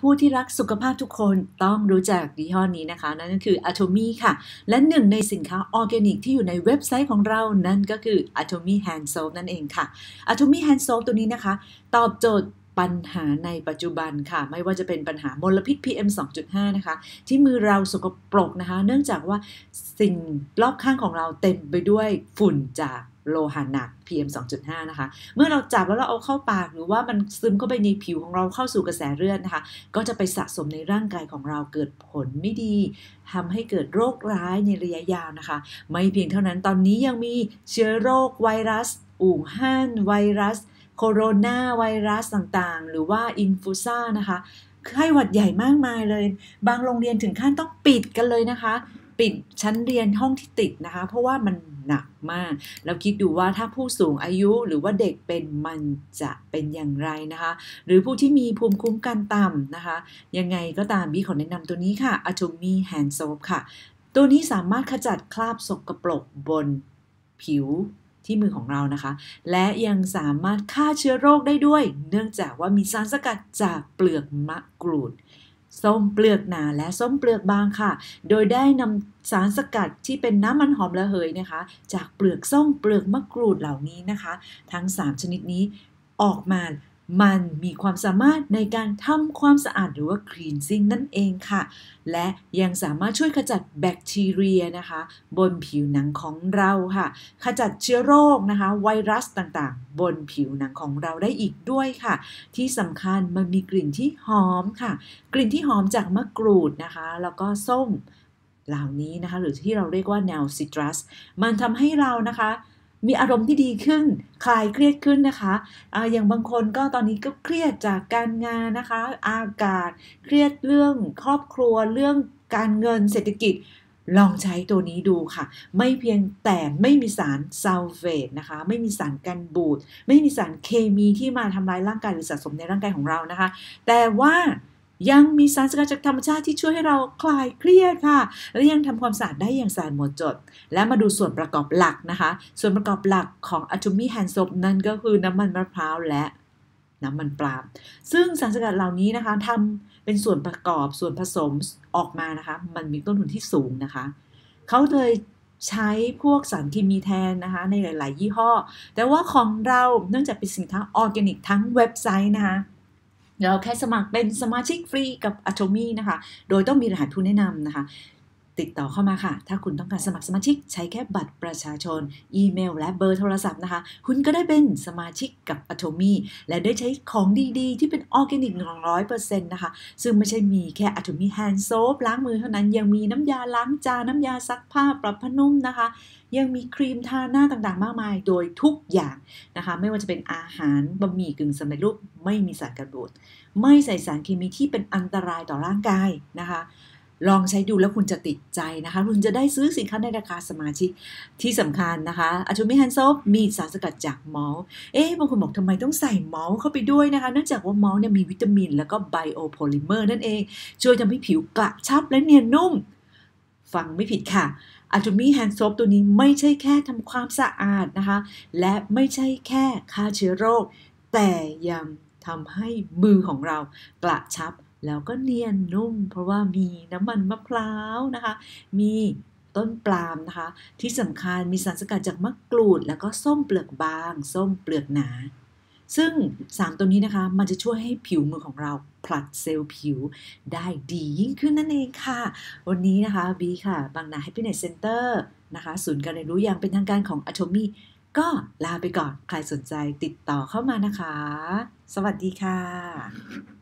ผู้ที่รักสุขภาพทุกคนต้องรู้จักยี่ห้อนี้นะคะ นั่นก็คือ Atomy ค่ะ และหนึ่งในสินค้าออร์แกนิก ที่อยู่ในเว็บไซต์ของเรานั่นก็คือ Atomy Hand Soap นั่นเองค่ะ Atomy Hand Soap ตัวนี้นะคะ ตอบโจทย์ปัญหาในปัจจุบันค่ะ ไม่ว่าจะเป็นปัญหามลพิษ PM 2.5 นะคะ ที่มือเราสกปรกนะคะ เนื่องจากว่าสิ่งรอบข้างของเราเต็มไปด้วยฝุ่นจากโลหะหนัก PM 2.5 นะคะ เมื่อเราจับแล้วเราเอาเข้าปาก หรือว่ามันซึมเข้าไปในผิวของเราเข้าสู่กระแสเลือดนะคะ ก็จะไปสะสมในร่างกายของเราเกิดผลไม่ดี ทำให้เกิดโรคร้ายในระยะยาวนะคะ ไม่เพียงเท่านั้นตอนนี้ยังมีเชื้อโรคไวรัส อู่ฮั่นไวรัส โคโรนาไวรัสต่างๆ หรือว่าอินฟูซ่านะคะไข้หวัดใหญ่มากมายเลย บางโรงเรียนถึงขั้นต้องปิดกันเลยนะคะปิดชั้นเรียนห้องที่ติดนะคะ เพราะว่ามันหนักมาก เราคิดดูว่าถ้าผู้สูงอายุหรือว่าเด็กเป็นมันจะเป็นอย่างไรนะคะ หรือผู้ที่มีภูมิคุ้มกันต่ำนะคะ ยังไงก็ตามบีขอแนะนำตัวนี้ค่ะ Atomy Hand Soap ค่ะ ตัวนี้สามารถขจัดคราบสกปรกบนผิวที่มือของเรานะคะ และยังสามารถฆ่าเชื้อโรคได้ด้วย เนื่องจากว่ามีสารสกัดจากเปลือกมะกรูดส้มเปลือกหนาและส้มเปลือกบางค่ะ โดยได้นำสารสกัดที่เป็นน้ำมันหอมระเหยนะคะ จากเปลือกส้มเปลือกมะกรูดเหล่านี้นะคะ ทั้ง 3 ชนิดนี้ออกมามันมีความสามารถในการทำความสะอาดหรือว่า cleansing นั่นเองค่ะและยังสามารถช่วยขจัดแบคทีเรียนะคะ บนผิวหนังของเราค่ะ ขจัดเชื้อโรคนะคะ ไวรัสต่างๆ บนผิวหนังของเราได้อีกด้วยค่ะ ที่สำคัญมันมีกลิ่นที่หอมค่ะ กลิ่นที่หอมจากมะกรูดนะคะแล้วก็ส้มเหล่านี้นะคะหรือที่เราเรียกว่าแนวซิตรัส มันทำให้เรานะคะมีอารมณ์ที่ดีขึ้นคลายเครียดขึ้นนะคะอะอย่างบางคนก็ตอนนี้ก็เครียดจากการงานนะคะ อากาศเครียดเรื่องครอบครัวเรื่องการเงินเศรษฐกิจลองใช้ตัวนี้ดูค่ะ ไม่เพียงแต่ไม่มีสารซัลเฟตนะคะไม่มีสารกันบูดไม่มีสารเคมีที่มาทำลายร่างกายหรือสะสมในร่างกายของเรานะคะ แต่ว่ายังมีสารสกัดจากธรรมชาติที่ช่วยให้เราคลายเครียดค่ะ และยังทำความสะอาดได้อย่างสะอาดหมดจด และมาดูส่วนประกอบหลักนะคะ ส่วนประกอบหลักของอะตูมี่แฮนด์ซบนั่นก็คือน้ำมันมะพร้าวและน้ำมันปลาล์มซึ่งสารสกัดเหล่านี้นะคะทำเป็นส่วนประกอบส่วนผสมออกมานะคะ มันมีต้นทุนที่สูงนะคะ เขาเลยใช้พวกสารเคมีแทนนะคะในหลาย ๆ ยี่ห้อ แต่ว่าของเราเนื่องจากเป็นสินค้าออร์แกนิกทั้งเว็บไซต์นะคะเราแค่สมัครเป็นสมาชิกฟรีกับ Atomy นะคะ โดยต้องมีรหัสผู้แนะนำนะคะติดต่อเข้ามาค่ะ ถ้าคุณต้องการสมัครสมาชิกใช้แค่บัตรประชาชน อีเมลและเบอร์โทรศัพท์นะคะ คุณก็ได้เป็นสมาชิกกับ a t o m ีและได้ใช้ของดีๆที่เป็นออร์แกนิก100%นะคะ ซึ่งไม่ใช่มีแค่ a t o m ีแฮนด์โซฟล้างมือเท่านั้น ยังมีน้ำยาล้างจานน้ำยาซักผ้าปรับผ้านุ่มนะคะ ยังมีครีมทาหน้าต่างๆ มากมาย โดยทุกอย่างนะคะ ไม่ว่าจะเป็นอาหารบะหมี่กึ่งสำเร็จรูปไม่มีสารกระโดดไม่ใส่สารเคมีที่เป็นอันตรายต่อร่างกายนะคะลองใช้ดูแล้วคุณจะติดใจนะคะ คุณจะได้ซื้อสินค้าในราคาสมาชิก ที่สำคัญนะคะอาชูมิฮันโซบมีสารสกัดจากมอลเอ๊ะ บางคนบอกทำไมต้องใส่มอลเข้าไปด้วยนะคะ เนื่องจากว่ามอลเนี่ยมีวิตามินแล้วก็ไบโอโพลิเมอร์นั่นเอง ช่วยทำให้ผิวกระชับและเนียนนุ่ม ฟังไม่ผิดค่ะอาจูมิแฮนด์โซตัวนี้ไม่ใช่แค่ทำความสะอาดนะคะ และไม่ใช่แค่ฆ่าเชื้อโรค แต่ยังทำให้มือของเรากระชับแล้วก็เนียนนุ่ม เพราะว่ามีน้ำมันมะพร้าวนะคะ มีต้นปลามนะคะ ที่สำคัญมีสารสกัดจากมะกรูด แล้วก็ส้มเปลือกบาง ส้มเปลือกหนา ซึ่ง 3 ตัวนี้นะคะมันจะช่วยให้ผิวมือของเราผลัดเซลล์ผิวได้ดียิ่งขึ้นนั่นเองค่ะ วันนี้นะคะบีค่ะ บางนาให้พี่เน็ตเซ็นเตอร์นะคะศูนย์การเรียนรู้อย่างเป็นทางการของอะโทมี่ก็ลาไปก่อนใครสนใจติดต่อเข้ามานะคะ สวัสดีค่ะ